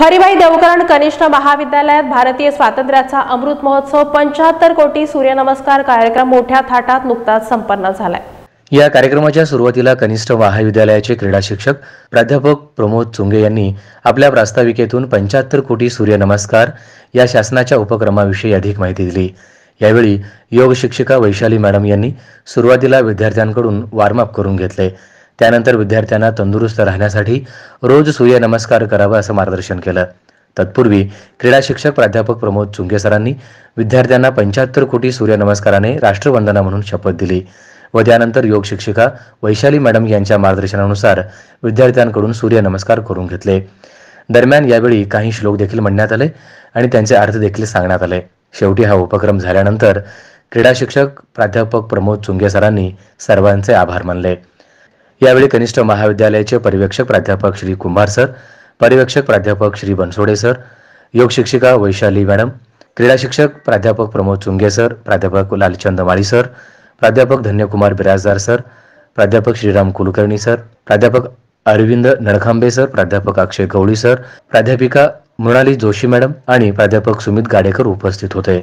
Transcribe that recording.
हरिभाई देवकरण कनिष्ठ महाविद्यालयात भारतीय स्वातंत्र्याचा अमृत महोत्सव पंचाहत्तर कोटी सूर्यनमस्कार कार्यक्रम मोठ्या थाटात नुकताच संपन्न झालाय या कार्यक्रमाच्या सुरुवातीला कनिष्ठ महाविद्यालयाचे क्रीडा शिक्षक प्राध्यापक प्रमोद चुंगे यांनी आपल्या प्रास्ताविकेतून पंचाहत्तर कोटी सूर्यनमस्कार या शासनाच्या उपक्रमाविषयी अधिक माहिती दिली यावेळी योग शिक्षिका वैशाली मॅडम यांनी सुरुवातीला विद्यार्थ्यांकडून वॉर्मअप करून घेतले त्यानंतर विद्यार्थ्यांना तंदुरुस्त राहण्यासाठी रोज सूर्यनमस्कार करावा असं मार्गदर्शन केलं तत्पूर्वी क्रीडा शिक्षक प्राध्यापक प्रमोद चुंगेसरांनी विद्यार्थ्यांना पंच्याहत्तर कोटी सूर्यनमस्काराने राष्ट्रवंदना म्हणून शपथ दिली व त्यानंतर योग शिक्षिका वैशाली मॅडम यांच्या मार्गदर्शनानुसार विद्यार्थ्यांकडून सूर्यनमस्कार करून घेतले दरम्यान यावेळी काही श्लोक देखील म्हणण्यात आले आणि त्यांचे अर्थ देखील सांगण्यात आले शेवटी हा उपक्रम झाल्यानंतर क्रीडा शिक्षक प्राध्यापक प्रमोद चुंगेसरांनी सर्वांचे आभार मानले यावेळी कनिष्ठ महाविद्यालयाचे पर्यवेक्षक प्राध्यापक श्री कुमार सर पर्यवेक्षक प्राध्यापक श्री बनसोडे सर योग शिक्षिका वैशाली मॅडम क्रीडा शिक्षक प्राध्यापक प्रमोद चुंगे सर प्राध्यापक लालचंद माळी सर प्राध्यापक धन्यकुमार बिराजदार सर प्राध्यापक श्रीराम कुलकर्णी सर प्राध्यापक अरविंद नडखांबे सर प्राध्यापक अक्षय गवळी सर प्राध्यापिका मृणाली जोशी मॅडम आणि प्राध्यापक सुमित गाडेकर उपस्थित होते